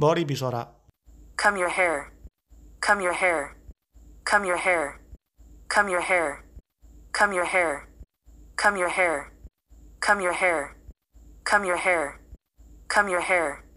머리 빗어라. Comb your hair. come your hair. come your hair. come your hair. come your hair. come your hair. come your hair. come your hair. Comb your hair.